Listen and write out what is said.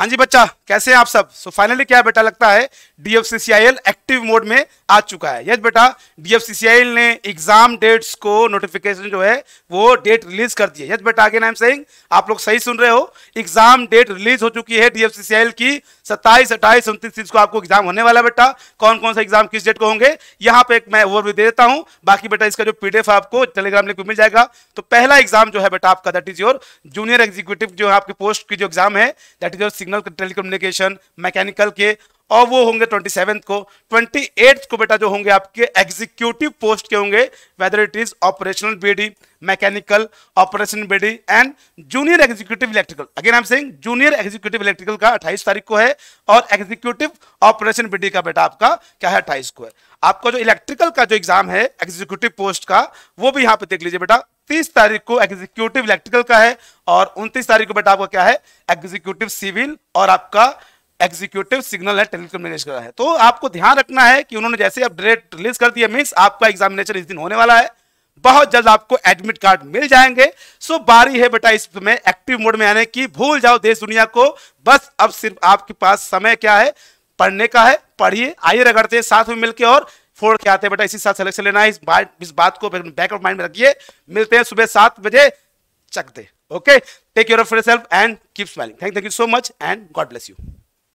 हाँ जी बच्चा कैसे हैं आप सब सो so, फाइनली क्या बेटा लगता है डीएफसीसीआईएल एक्टिव मोड में आ चुका है यस बेटा डीएफसीसीआईएल ने एग्जाम डेट्स को नोटिफिकेशन जो है वो डेट रिलीज कर दी है यस बेटा आगे आई एम आप लोग सही सुन रहे हो एग्जाम डेट रिलीज हो चुकी है डीएफसीसीआईएल की सत्ताईस अट्ठाईस उनतीस तीस को आपको एग्जाम होने वाला बेटा कौन कौन सा एग्जाम किस डेट को होंगे यहाँ पे एक मैं ओवर दे देता हूँ बाकी बेटा इसका जो पी आपको टेलीग्राम लिंक मिल जाएगा तो पहला एग्जाम जो है बेटा आपका that is your junior executive जो है आपकी पोस्ट की जो एग्जाम है that is your signal telecommunication mechanical के और वो होंगे ट्वेंटी सेवेंथ को ट्वेंटी एट्थ को बेटा जो होंगे आपके एग्जीक्यूटिव पोस्ट के होंगे whether it is operational BD mechanical operation BD and junior executive electrical again I am saying junior executive electrical का 28 तारीख को है और एग्जीक्यूटिव ऑपरेशन बीडी का बेटा आपका क्या है अट्ठाईस को है आपका जो इलेक्ट्रिकल का जो एग्जाम है एग्जीक्यूटिव पोस्ट का वो भी यहाँ पे देख लीजिए बेटा तीस तारीख को एग्जीक्यूटिव इलेक्ट्रिकल का है और उनतीस तारीख को बेटा आपका क्या है एग्जीक्यूटिव सिविल और आपका एग्जीक्यूटिव सिग्नल है टेलीकम्युनिकेशन का है तो आपको ध्यान रखना है कि उन्होंने जैसे आप डेट रिलीज कर दिया मीन्स आपका एग्जामिनेशन इस दिन होने वाला है बहुत जल्द आपको एडमिट कार्ड मिल जाएंगे सो बारी है बेटा इस समय एक्टिव मोड में आने की भूल जाओ देश दुनिया को बस अब सिर्फ आपके पास समय क्या है पढ़ने का है पढ़िए आइए रगड़ते हैं साथ में मिलकर और फोर के आते हैं बेटा इसी साथ सिलेक्शन लेना है इस बात इस बात को बैक ऑफ माइंड में रखिए मिलते हैं सुबह सात बजे चक दे okay take your of self and keep smiling thank thank you so much and God bless you